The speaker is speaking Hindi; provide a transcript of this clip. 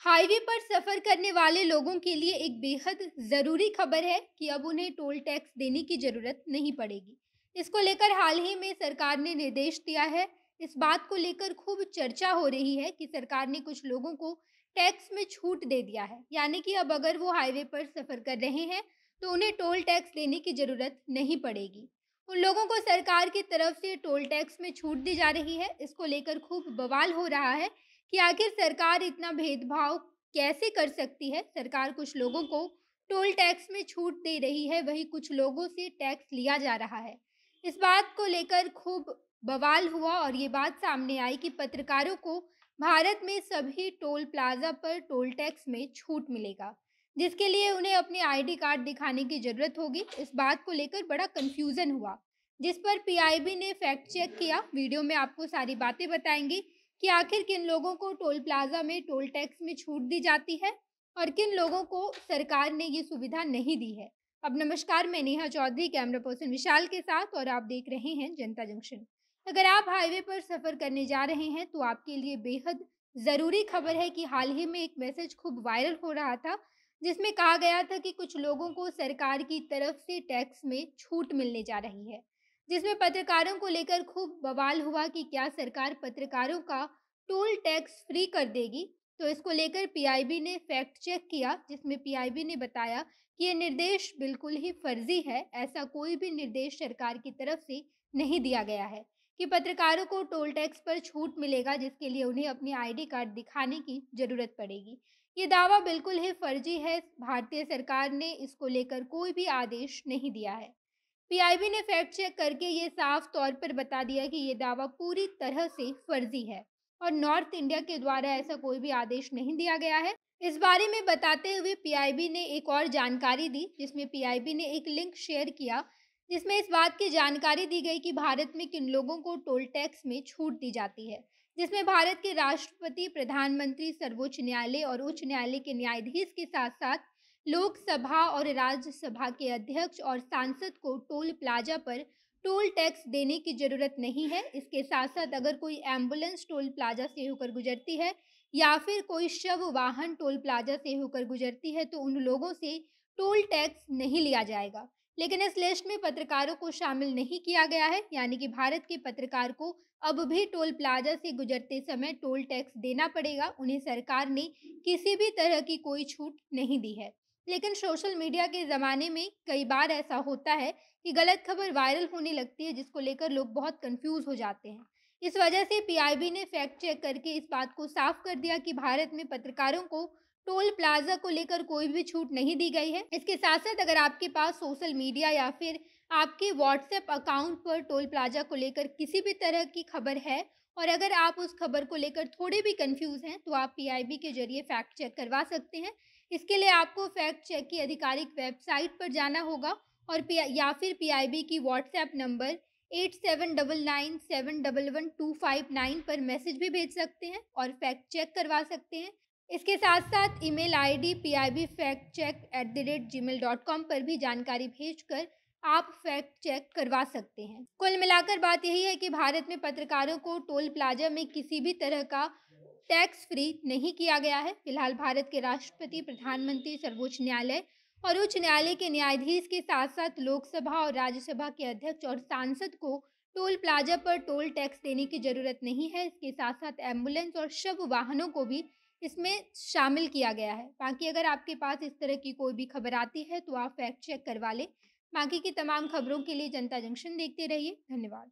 हाईवे पर सफ़र करने वाले लोगों के लिए एक बेहद ज़रूरी खबर है कि अब उन्हें टोल टैक्स देने की ज़रूरत नहीं पड़ेगी इसको लेकर हाल ही में सरकार ने निर्देश दिया है इस बात को लेकर खूब चर्चा हो रही है कि सरकार ने कुछ लोगों को टैक्स में छूट दे दिया है यानी कि अब अगर वो हाईवे पर सफ़र कर रहे हैं तो उन्हें टोल टैक्स देने की ज़रूरत नहीं पड़ेगी उन लोगों को सरकार की तरफ से टोल टैक्स में छूट दी जा रही है इसको लेकर खूब बवाल हो रहा है कि आखिर सरकार इतना भेदभाव कैसे कर सकती है सरकार कुछ लोगों को हम्म। टोल टैक्स में छूट दे रही है वही कुछ लोगों से टैक्स लिया जा रहा है इस बात को लेकर खूब बवाल हुआ और ये बात सामने आई कि पत्रकारों को भारत में सभी टोल प्लाजा पर टोल टैक्स में छूट मिलेगा जिसके लिए उन्हें अपने आईडी कार्ड दिखाने की जरूरत होगी इस बात को लेकर बड़ा कंफ्यूजन हुआ जिस पर पीआईबी ने फैक्ट चेक किया वीडियो में आपको सारी बातें बताएंगे कि आखिर किन लोगों को टोल प्लाजा में टोल टैक्स में छूट दी जाती है और किन लोगों को सरकार ने ये सुविधा नहीं दी है अब नमस्कार मैं नेहा चौधरी कैमरा पर्सन विशाल के साथ और आप देख रहे हैं जनता जंक्शन अगर आप हाईवे पर सफ़र करने जा रहे हैं तो आपके लिए बेहद ज़रूरी खबर है कि हाल ही में एक मैसेज खूब वायरल हो रहा था जिसमें कहा गया था कि कुछ लोगों को सरकार की तरफ से टैक्स में छूट मिलने जा रही है जिसमें पत्रकारों को लेकर खूब बवाल हुआ कि क्या सरकार पत्रकारों का टोल टैक्स फ्री कर देगी तो इसको लेकर पीआईबी ने फैक्ट चेक किया जिसमें पीआईबी ने बताया कि ये निर्देश बिल्कुल ही फर्जी है ऐसा कोई भी निर्देश सरकार की तरफ से नहीं दिया गया है कि पत्रकारों को टोल टैक्स पर छूट मिलेगा जिसके लिए उन्हें अपनी आईडी कार्ड दिखाने की जरूरत पड़ेगी ये दावा बिल्कुल ही फर्जी है भारतीय सरकार ने इसको लेकर कोई भी आदेश नहीं दिया है पीआईबी ने फैक्ट चेक करके ये साफ तौर पर बता दिया कि ये दावा पूरी तरह से फर्जी है और नॉर्थ इंडिया के द्वारा ऐसा कोई भी आदेश नहीं दिया गया है इस बारे में बताते हुए पीआईबी ने एक और जानकारी दी जिसमें पीआईबी ने एक लिंक शेयर किया जिसमें इस बात की जानकारी दी गई कि भारत में किन लोगों को टोल टैक्स में छूट दी जाती है जिसमें भारत के राष्ट्रपति प्रधानमंत्री सर्वोच्च न्यायालय और उच्च न्यायालय के न्यायाधीश के साथ साथ लोकसभा और राज्यसभा के अध्यक्ष और सांसद को टोल प्लाजा पर टोल टैक्स देने की जरूरत नहीं है इसके साथ साथ अगर कोई एम्बुलेंस टोल प्लाजा से होकर गुजरती है या फिर कोई शव वाहन टोल प्लाजा से होकर गुजरती है तो उन लोगों से टोल टैक्स नहीं लिया जाएगा लेकिन इस लिस्ट में पत्रकारों को शामिल नहीं किया गया है यानी कि भारत के पत्रकार को अब भी टोल प्लाजा से गुजरते समय टोल टैक्स देना पड़ेगा उन्हें सरकार ने किसी भी तरह की कोई छूट नहीं दी है लेकिन सोशल मीडिया के ज़माने में कई बार ऐसा होता है कि गलत खबर वायरल होने लगती है जिसको लेकर लोग बहुत कंफ्यूज हो जाते हैं इस वजह से पीआईबी ने फैक्ट चेक करके इस बात को साफ कर दिया कि भारत में पत्रकारों को टोल प्लाजा को लेकर कोई भी छूट नहीं दी गई है इसके साथ साथ अगर आपके पास सोशल मीडिया या फिर आपके व्हाट्सएप अकाउंट पर टोल प्लाजा को लेकर किसी भी तरह की खबर है और अगर आप उस खबर को लेकर थोड़े भी कंफ्यूज हैं तो आप पीआईबी के जरिए फैक्ट चेक करवा सकते हैं इसके लिए आपको फैक्ट चेक की आधिकारिक वेबसाइट पर जाना होगा और या फिर पीआईबी की WhatsApp number eight seven double nine seven double one two five nine पर मैसेज भी भेज सकते हैं और फैक्ट चेक करवा सकते हैं इसके साथ साथ email ID P I B fact check at the rate Gmail dot com पर भी जानकारी भेज कर आप फैक्ट चेक करवा सकते हैं कुल मिलाकर बात यही है कि भारत में पत्रकारों को टोल प्लाजा में किसी भी तरह का टैक्स फ्री नहीं किया गया है फिलहाल भारत के राष्ट्रपति प्रधानमंत्री सर्वोच्च न्यायालय और उच्च न्यायालय के न्यायाधीश के साथ साथ लोकसभा और राज्यसभा के अध्यक्ष और सांसद को टोल प्लाजा पर टोल टैक्स देने की जरूरत नहीं है इसके साथ साथ एम्बुलेंस और शव वाहनों को भी इसमें शामिल किया गया है बाकी अगर आपके पास इस तरह की कोई भी खबर आती है तो आप फैक्ट चेक करवा लें बाकी की तमाम खबरों के लिए जनता जंक्शन देखते रहिए धन्यवाद